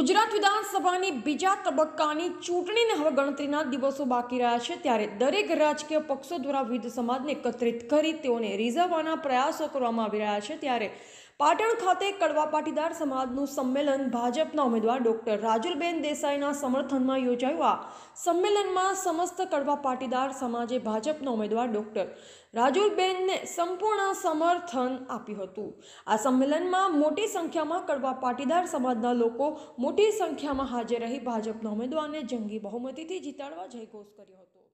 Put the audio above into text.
ગુજરાત વિધાનસભાની બીજા તબક્કાની ચૂંટણીને હવે ગણતરીના દિવસો બાકી રહ્યા છે ત્યારે દરેક રાજકીય પક્ષો દ્વારા વિવિધ સમાજને એકત્રિત કરી તેઓને રીઝવવાના પ્રયાસો કરવામાં આવી રહ્યા છે ત્યારે પાટણ ખાતે કડવા પાટીદાર સમાજનું સંમેલન ભાજપના ઉમેદવાર ડોક્ટર રાજુલબેન દેસાઈના સમર્થનમાં યોજાયું આ સંમેલનમાં સમસ્ત કડવા પાટીદાર સમાજે ભાજપના ઉમેદવાર ડોક્ટર રાજુલબેનને સંપૂર્ણ સમર્થન આપ્યું હતું આ સંમેલનમાં મોટી સંખ્યામાં કડવા પાટીદાર સમાજના લોકો મોટી સંખ્યામાં હાજર રહી ભાજપના ઉમેદવારને જંગી બહુમતીથી જીતાડવા જયઘોષ કર્યો હતો